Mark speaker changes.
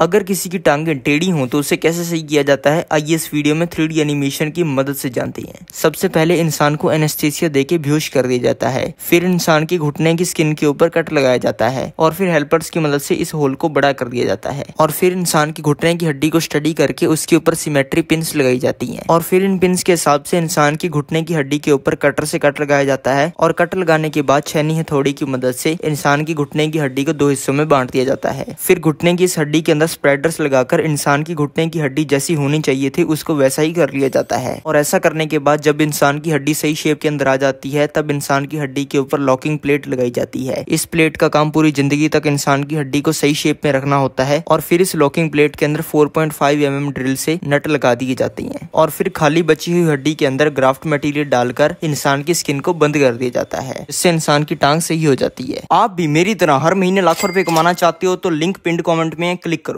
Speaker 1: अगर किसी की टांगें टेढ़ी हों तो उसे कैसे सही किया जाता है आइए इस वीडियो में थ्री एनिमेशन की मदद से जानते हैं सबसे पहले इंसान को एनेस्थेसिया देके बेहोश कर दिया जाता है फिर इंसान के घुटने की स्किन के ऊपर कट लगाया जाता है और फिर हेल्पर्स की मदद से इस होल को बड़ा कर दिया जाता है और फिर इंसान के घुटने की हड्डी को स्टडी करके उसके ऊपर सिमेट्री पिंस लगाई जाती है और फिर इन पिंस के हिसाब से इंसान की घुटने की हड्डी के ऊपर कटर से कट लगाया जाता है और कट लगाने के बाद छैनी हथौड़ी की मदद से इंसान की घुटने की हड्डी को दो हिस्सों में बांट दिया जाता है फिर घुटने की इस हड्डी के अंदर स्प्रेडर्स लगाकर इंसान की घुटने की हड्डी जैसी होनी चाहिए थी उसको वैसा ही कर लिया जाता है और ऐसा करने के बाद जब इंसान की हड्डी सही शेप के अंदर आ जाती है तब इंसान की हड्डी के ऊपर लॉकिंग प्लेट लगाई जाती है इस प्लेट का काम पूरी जिंदगी तक इंसान की हड्डी को सही शेप में रखना होता है और फिर इस लॉकिंग प्लेट के अंदर 4.5 पॉइंट mm ड्रिल से नट लगा दी जाती है और फिर खाली बची हुई हड्डी के अंदर ग्राफ्ट मटेरियल डालकर इंसान की स्किन को बंद कर दिया जाता है इससे इंसान की टांग सही हो जाती है आप भी मेरी तरह हर महीने लाखों रुपए कमाना चाहते हो तो लिंक पिंड कॉमेंट में क्लिक करो